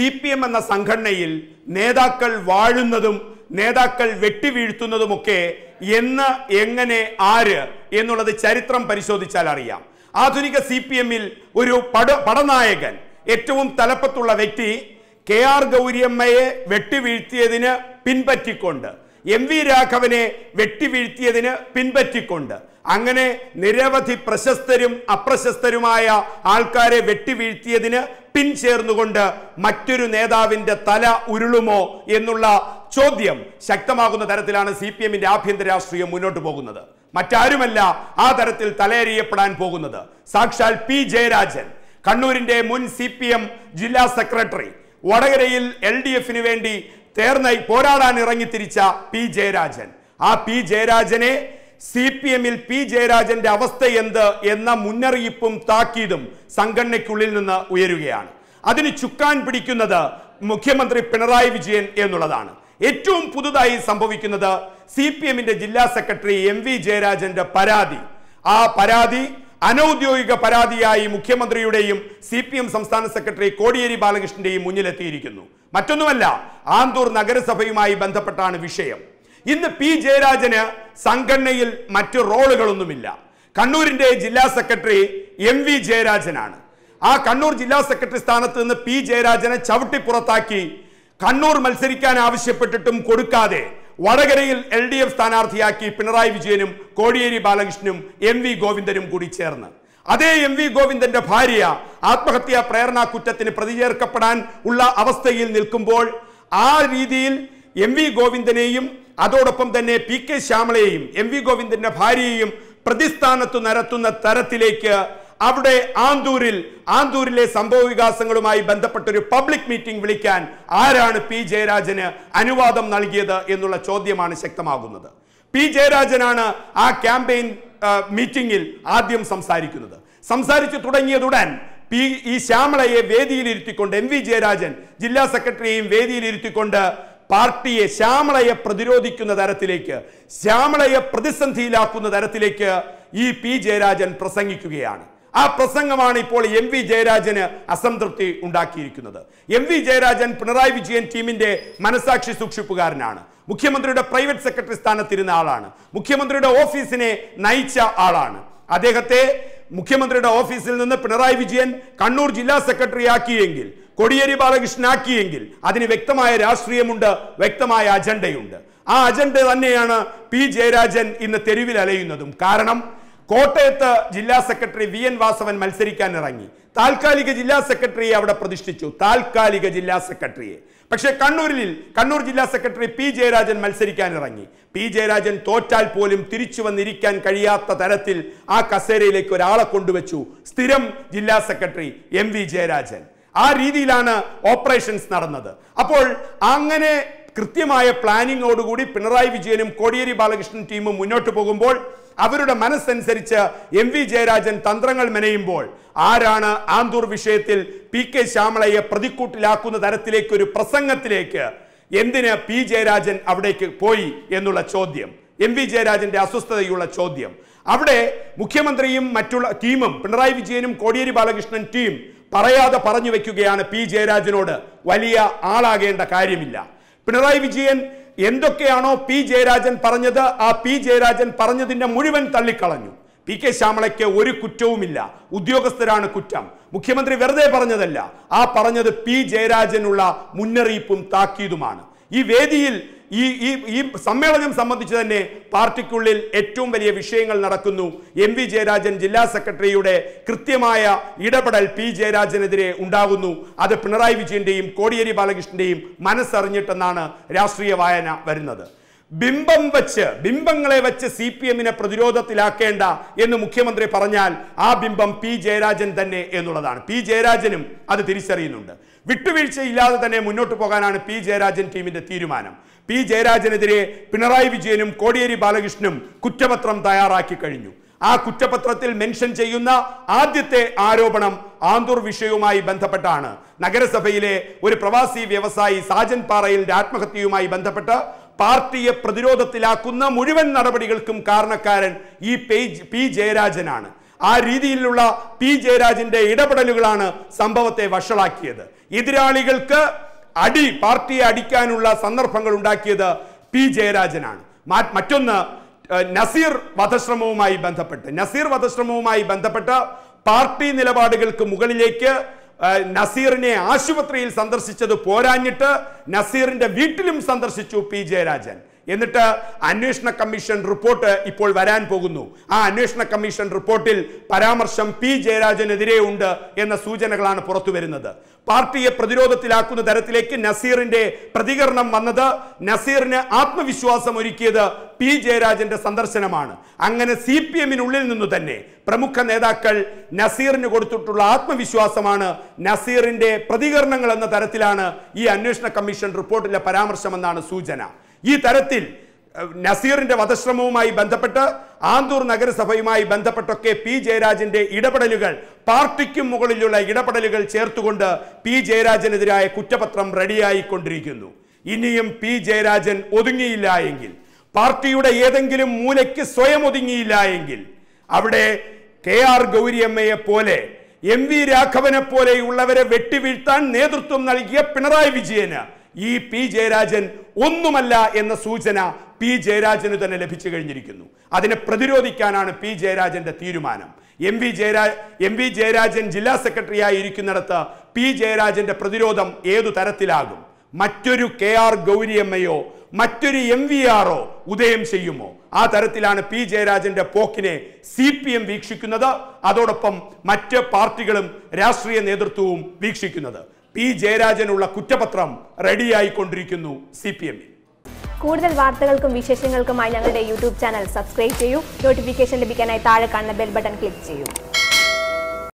C P M എന്ന സംഘടനയിൽ നേതാക്കൾ വാഴുന്നതും നേതാക്കൾ വെട്ടിവീഴ്ത്തുന്നതുമൊക്കെ എന്ന് എങ്ങനെ ആര് എന്നുള്ളത് ചരിത്രം പരിശോധിച്ചാൽ അറിയാം ആധുനിക സി പി എമ്മിൽ ഒരു പട പടനായകൻ ഏറ്റവും തലപ്പത്തുള്ള വ്യക്തി കെ ആർ ഗൗരിയമ്മയെ വെട്ടിവീഴ്ത്തിയതിന് പിൻപറ്റിക്കൊണ്ട് എം വി രാഘവനെ വെട്ടിവീഴ്ത്തിയതിന് പിൻപറ്റിക്കൊണ്ട് അങ്ങനെ നിരവധി പ്രശസ്തരും അപ്രശസ്തരുമായ ആൾക്കാരെ വെട്ടിവീഴ്ത്തിയതിന് പിൻചേർന്നുകൊണ്ട് മറ്റൊരു നേതാവിന്റെ തല ഉരുളുമോ എന്നുള്ള ചോദ്യം ശക്തമാകുന്ന തരത്തിലാണ് സി പി എമ്മിന്റെ ആഭ്യന്തര രാഷ്ട്രീയം മുന്നോട്ട് പോകുന്നത് മറ്റാരുമല്ല ആ തരത്തിൽ തലയേറിയപ്പെടാൻ പോകുന്നത് സാക്ഷാൽ പി ജയരാജൻ കണ്ണൂരിന്റെ മുൻ സി ജില്ലാ സെക്രട്ടറി വടകരയിൽ എൽ ഡി എഫിന് വേണ്ടി തേർന്നായി പോരാടാൻ ഇറങ്ങിത്തിരിച്ച പി ജയരാജൻ ആ പി ജയരാജനെ സി പി എമ്മിൽ പി ജയരാജന്റെ അവസ്ഥ എന്ത് എന്ന മുന്നറിയിപ്പും താക്കീതും സംഘടനയ്ക്കുള്ളിൽ നിന്ന് ഉയരുകയാണ് അതിന് ചുക്കാൻ പിടിക്കുന്നത് മുഖ്യമന്ത്രി പിണറായി വിജയൻ എന്നുള്ളതാണ് ഏറ്റവും പുതുതായി സംഭവിക്കുന്നത് സി പി എമ്മിന്റെ ജില്ലാ സെക്രട്ടറി എം വി ജയരാജന്റെ പരാതി ആ പരാതി അനൌദ്യോഗിക പരാതിയായി മുഖ്യമന്ത്രിയുടെയും സി പി എം സംസ്ഥാന സെക്രട്ടറി കോടിയേരി ബാലകൃഷ്ണന്റെയും മുന്നിലെത്തിയിരിക്കുന്നു മറ്റൊന്നുമല്ല ആന്തൂർ നഗരസഭയുമായി ബന്ധപ്പെട്ടാണ് വിഷയം ഇന്ന് പി ജയരാജന് സംഘടനയിൽ മറ്റ് റോളുകളൊന്നുമില്ല കണ്ണൂരിന്റെ ജില്ലാ സെക്രട്ടറി എം വി ജയരാജനാണ് ആ കണ്ണൂർ ജില്ലാ സെക്രട്ടറി സ്ഥാനത്ത് നിന്ന് പി ജയരാജനെ ചവിട്ടി പുറത്താക്കി കണ്ണൂർ മത്സരിക്കാൻ ആവശ്യപ്പെട്ടിട്ടും കൊടുക്കാതെ വടകരയിൽ എൽ ഡി എഫ് സ്ഥാനാർത്ഥിയാക്കി പിണറായി വിജയനും കോടിയേരി ബാലകൃഷ്ണനും എം വി ഗോവിന്ദനും കൂടി ചേർന്ന് അതേ എം വി ഗോവിന്ദന്റെ ഭാര്യ ആത്മഹത്യാ പ്രേരണാ കുറ്റത്തിന് പ്രതിചേർക്കപ്പെടാൻ ഉള്ള അവസ്ഥയിൽ നിൽക്കുമ്പോൾ ആ രീതിയിൽ എം വി ഗോവിന്ദനെയും അതോടൊപ്പം തന്നെ പി കെ ശ്യാമളയെയും എം വി ഗോവിന്ദന്റെ ഭാര്യയെയും പ്രതിസ്ഥാനത്ത് നിരത്തുന്ന തരത്തിലേക്ക് അവിടെ ആന്തൂരിൽ ആന്തൂരിലെ സംഭവ വികാസങ്ങളുമായി ബന്ധപ്പെട്ടൊരു പബ്ലിക് മീറ്റിംഗ് വിളിക്കാൻ ആരാണ് പി ജയരാജന് അനുവാദം നൽകിയത് എന്നുള്ള ചോദ്യമാണ് ശക്തമാകുന്നത് പി ജയരാജനാണ് ആ ക്യാമ്പയിൻ മീറ്റിംഗിൽ ആദ്യം സംസാരിക്കുന്നത് സംസാരിച്ചു തുടങ്ങിയതുടൻ പി ഈ ശ്യാമളയെ വേദിയിലിരുത്തിക്കൊണ്ട് എം വി ജയരാജൻ ജില്ലാ സെക്രട്ടറിയെയും വേദിയിലിരുത്തിക്കൊണ്ട് പാർട്ടിയെ ശ്യാമളയെ പ്രതിരോധിക്കുന്ന തരത്തിലേക്ക് ശ്യാമളയെ പ്രതിസന്ധിയിലാക്കുന്ന തരത്തിലേക്ക് ഈ പി ജയരാജൻ പ്രസംഗിക്കുകയാണ് ആ പ്രസംഗമാണ് ഇപ്പോൾ എം വി ജയരാജന് അസംതൃപ്തി ഉണ്ടാക്കിയിരിക്കുന്നത് എം വി ജയരാജൻ പിണറായി വിജയൻ ടീമിന്റെ മനസാക്ഷി സൂക്ഷിപ്പുകാരനാണ് മുഖ്യമന്ത്രിയുടെ പ്രൈവറ്റ് സെക്രട്ടറി സ്ഥാനത്തിരുന്ന ആളാണ് മുഖ്യമന്ത്രിയുടെ ഓഫീസിനെ നയിച്ച ആളാണ് അദ്ദേഹത്തെ മുഖ്യമന്ത്രിയുടെ ഓഫീസിൽ നിന്ന് പിണറായി വിജയൻ കണ്ണൂർ ജില്ലാ സെക്രട്ടറി ആക്കിയെങ്കിൽ കൊടിയേരി ആക്കിയെങ്കിൽ അതിന് വ്യക്തമായ രാഷ്ട്രീയമുണ്ട് വ്യക്തമായ അജണ്ടയുണ്ട് ആ അജണ്ട തന്നെയാണ് പി ജയരാജൻ ഇന്ന് തെരുവിൽ അലയുന്നതും കാരണം കോട്ടയത്ത് ജില്ലാ സെക്രട്ടറി വി എൻ വാസവൻ മത്സരിക്കാൻ ഇറങ്ങി താൽക്കാലിക ജില്ലാ സെക്രട്ടറിയെ അവിടെ പ്രതിഷ്ഠിച്ചു താൽക്കാലിക ജില്ലാ സെക്രട്ടറിയെ പക്ഷേ കണ്ണൂരിൽ കണ്ണൂർ ജില്ലാ സെക്രട്ടറി പി ജയരാജൻ മത്സരിക്കാൻ ഇറങ്ങി പി ജയരാജൻ തോറ്റാൽ പോലും തിരിച്ചു വന്നിരിക്കാൻ കഴിയാത്ത തരത്തിൽ ആ കസേരയിലേക്ക് ഒരാളെ കൊണ്ടുവച്ചു സ്ഥിരം ജില്ലാ സെക്രട്ടറി എം വി ജയരാജൻ ആ രീതിയിലാണ് ഓപ്പറേഷൻസ് നടന്നത് അപ്പോൾ അങ്ങനെ കൃത്യമായ പ്ലാനിങ്ങോടുകൂടി പിണറായി വിജയനും കോടിയേരി ബാലകൃഷ്ണൻ ടീമും മുന്നോട്ട് പോകുമ്പോൾ അവരുടെ മനസ്സനുസരിച്ച് എം വി ജയരാജൻ തന്ത്രങ്ങൾ മെനയുമ്പോൾ ആരാണ് ആന്തൂർ വിഷയത്തിൽ പി കെ ശ്യാമളയെ പ്രതിക്കൂട്ടിലാക്കുന്ന തരത്തിലേക്ക് ഒരു പ്രസംഗത്തിലേക്ക് എന്തിന് പി ജയരാജൻ അവിടേക്ക് പോയി എന്നുള്ള ചോദ്യം എം വി ജയരാജന്റെ അസ്വസ്ഥതയുള്ള ചോദ്യം അവിടെ മുഖ്യമന്ത്രിയും മറ്റുള്ള ടീമും പിണറായി വിജയനും കോടിയേരി ബാലകൃഷ്ണൻ ടീം പറയാതെ പറഞ്ഞു വെക്കുകയാണ് പി ജയരാജനോട് വലിയ ആളാകേണ്ട കാര്യമില്ല പിണറായി വിജയൻ എന്തൊക്കെയാണോ പി ജയരാജൻ പറഞ്ഞത് ആ പി ജയരാജൻ പറഞ്ഞതിൻ്റെ മുഴുവൻ തള്ളിക്കളഞ്ഞു പി കെ ശ്യാമളയ്ക്ക് ഒരു കുറ്റവുമില്ല ഉദ്യോഗസ്ഥരാണ് കുറ്റം മുഖ്യമന്ത്രി വെറുതെ പറഞ്ഞതല്ല ആ പറഞ്ഞത് പി ജയരാജനുള്ള മുന്നറിയിപ്പും താക്കീതുമാണ് ഈ വേദിയിൽ ഈ ഈ ഈ സമ്മേളനം സംബന്ധിച്ച് തന്നെ പാർട്ടിക്കുള്ളിൽ ഏറ്റവും വലിയ വിഷയങ്ങൾ നടക്കുന്നു എം വി ജയരാജൻ ജില്ലാ സെക്രട്ടറിയുടെ കൃത്യമായ ഇടപെടൽ പി ജയരാജനെതിരെ ഉണ്ടാകുന്നു അത് പിണറായി വിജയന്റെയും കോടിയേരി ബാലകൃഷ്ണന്റെയും മനസ്സറിഞ്ഞിട്ടെന്നാണ് രാഷ്ട്രീയ വായന വരുന്നത് ബിംബം വെച്ച് ബിംബങ്ങളെ വെച്ച് സി പി എമ്മിനെ പ്രതിരോധത്തിലാക്കേണ്ട എന്ന് മുഖ്യമന്ത്രി പറഞ്ഞാൽ ആ ബിംബം പി ജയരാജൻ തന്നെ എന്നുള്ളതാണ് പി ജയരാജനും അത് തിരിച്ചറിയുന്നുണ്ട് വിട്ടുവീഴ്ചയില്ലാതെ തന്നെ മുന്നോട്ട് പോകാനാണ് പി ജയരാജൻ ടീമിന്റെ തീരുമാനം പി ജയരാജനെതിരെ പിണറായി വിജയനും കോടിയേരി ബാലകൃഷ്ണനും കുറ്റപത്രം തയ്യാറാക്കി കഴിഞ്ഞു ആ കുറ്റപത്രത്തിൽ മെൻഷൻ ചെയ്യുന്ന ആദ്യത്തെ ആരോപണം ആന്തൂർ വിഷയവുമായി ബന്ധപ്പെട്ടാണ് നഗരസഭയിലെ ഒരു പ്രവാസി വ്യവസായി സാജൻ പാറയിൽ ആത്മഹത്യയുമായി ബന്ധപ്പെട്ട് പാർട്ടിയെ പ്രതിരോധത്തിലാക്കുന്ന മുഴുവൻ നടപടികൾക്കും കാരണക്കാരൻ ഈ പി ജയരാജനാണ് ആ രീതിയിലുള്ള പി ജയരാജന്റെ ഇടപെടലുകളാണ് സംഭവത്തെ വഷളാക്കിയത് എതിരാളികൾക്ക് അടി പാർട്ടിയെ അടിക്കാനുള്ള സന്ദർഭങ്ങൾ ഉണ്ടാക്കിയത് പി ജയരാജനാണ് മറ്റൊന്ന് നസീർ വധശ്രമവുമായി ബന്ധപ്പെട്ട് നസീർ വധശ്രമവുമായി ബന്ധപ്പെട്ട് പാർട്ടി നിലപാടുകൾക്ക് മുകളിലേക്ക് നസീറിനെ ആശുപത്രിയിൽ സന്ദർശിച്ചത് പോരാഞ്ഞിട്ട് നസീറിന്റെ വീട്ടിലും സന്ദർശിച്ചു പി ജയരാജൻ എന്നിട്ട് അന്വേഷണ കമ്മീഷൻ റിപ്പോർട്ട് ഇപ്പോൾ വരാൻ പോകുന്നു ആ അന്വേഷണ കമ്മീഷൻ റിപ്പോർട്ടിൽ പരാമർശം പി ജയരാജനെതിരെ ഉണ്ട് എന്ന സൂചനകളാണ് പുറത്തു വരുന്നത് പാർട്ടിയെ പ്രതിരോധത്തിലാക്കുന്ന തരത്തിലേക്ക് നസീറിന്റെ പ്രതികരണം വന്നത് നസീറിന് ആത്മവിശ്വാസം ഒരുക്കിയത് പി ജയരാജന്റെ സന്ദർശനമാണ് അങ്ങനെ സി പി എമ്മിനുള്ളിൽ നിന്നു തന്നെ പ്രമുഖ നേതാക്കൾ നസീറിന് കൊടുത്തിട്ടുള്ള ആത്മവിശ്വാസമാണ് നസീറിന്റെ പ്രതികരണങ്ങൾ എന്ന തരത്തിലാണ് ഈ അന്വേഷണ കമ്മീഷൻ റിപ്പോർട്ടിലെ പരാമർശമെന്നാണ് സൂചന ഈ തരത്തിൽ നസീറിന്റെ വധശ്രമവുമായി ബന്ധപ്പെട്ട് ആന്തൂർ നഗരസഭയുമായി ബന്ധപ്പെട്ടൊക്കെ പി ജയരാജന്റെ ഇടപെടലുകൾ പാർട്ടിക്കും മുകളിലുള്ള ഇടപെടലുകൾ ചേർത്തുകൊണ്ട് പി ജയരാജനെതിരായ കുറ്റപത്രം റെഡിയായിക്കൊണ്ടിരിക്കുന്നു ഇനിയും പി ജയരാജൻ ഒതുങ്ങിയില്ല എങ്കിൽ പാർട്ടിയുടെ ഏതെങ്കിലും മൂലയ്ക്ക് സ്വയം ഒതുങ്ങിയില്ല എങ്കിൽ അവിടെ കെ ആർ ഗൗരിയമ്മയെ പോലെ എം വി രാഘവനെ പോലെയുള്ളവരെ വെട്ടിവീഴ്ത്താൻ നേതൃത്വം നൽകിയ പിണറായി വിജയന് ഈ പി ജയരാജൻ ഒന്നുമല്ല എന്ന സൂചന പി ജയരാജന് തന്നെ ലഭിച്ചു കഴിഞ്ഞിരിക്കുന്നു അതിനെ പ്രതിരോധിക്കാനാണ് പി ജയരാജന്റെ തീരുമാനം M V Jayaraj M V Jayarajan ജില്ലാ സെക്രട്ടറിയായി ഇരിക്കുന്നിടത്ത് പി ജയരാജന്റെ പ്രതിരോധം ഏതു തരത്തിലാകും മറ്റൊരു കെ ആർ ഗൗരിയമ്മയോ മറ്റൊരു എം വി ആറോ ഉദയം ചെയ്യുമോ ആ തരത്തിലാണ് പി ജയരാജന്റെ പോക്കിനെ സി പി എം വീക്ഷിക്കുന്നത് അതോടൊപ്പം മറ്റ് പാർട്ടികളും രാഷ്ട്രീയ നേതൃത്വവും വീക്ഷിക്കുന്നത് പി ജയരാജനുള്ള കുറ്റപത്രം റെഡിയായിക്കൊണ്ടിരിക്കുന്നു സി പി എമ്മിൽ കൂടുതൽ വാർത്തകൾക്കും വിശേഷങ്ങൾക്കുമായി ഞങ്ങളുടെ യൂട്യൂബ് ചാനൽ സബ്സ്ക്രൈബ് ചെയ്യൂ നോട്ടിഫിക്കേഷൻ ലഭിക്കാനായി താഴെ കാണുന്ന ബെൽ ബട്ടൺ ക്ലിക്ക് ചെയ്യൂ